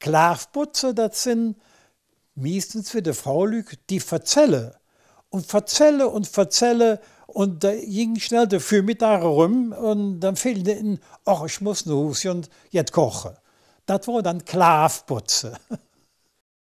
Klaafputsen, das sind meistens für die Frau Lüg, die verzelle und verzelle und verzelle und da ging schnell der Fürmittag rum und dann fehlte ihnen, ach, ich muss nur und jetzt kochen. Das war dann Klaafputze.